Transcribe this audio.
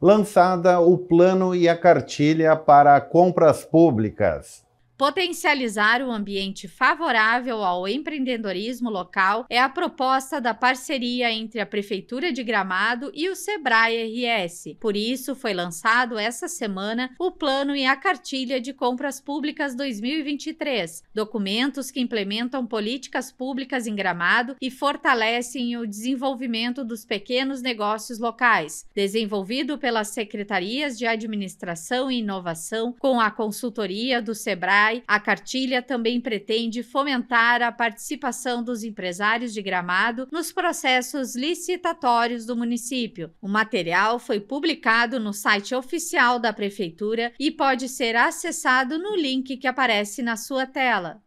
lançada o plano e a cartilha para compras públicas. Potencializar um ambiente favorável ao empreendedorismo local é a proposta da parceria entre a Prefeitura de Gramado e o Sebrae RS. Por isso, foi lançado essa semana o Plano e a Cartilha de Compras Públicas 2023, documentos que implementam políticas públicas em Gramado e fortalecem o desenvolvimento dos pequenos negócios locais, desenvolvido pelas secretarias de Administração e Inovação com a consultoria do Sebrae Sebrae, a cartilha também pretende fomentar a participação dos empresários de Gramado nos processos licitatórios do município. O material foi publicado no site oficial da Prefeitura e pode ser acessado no link que aparece na sua tela.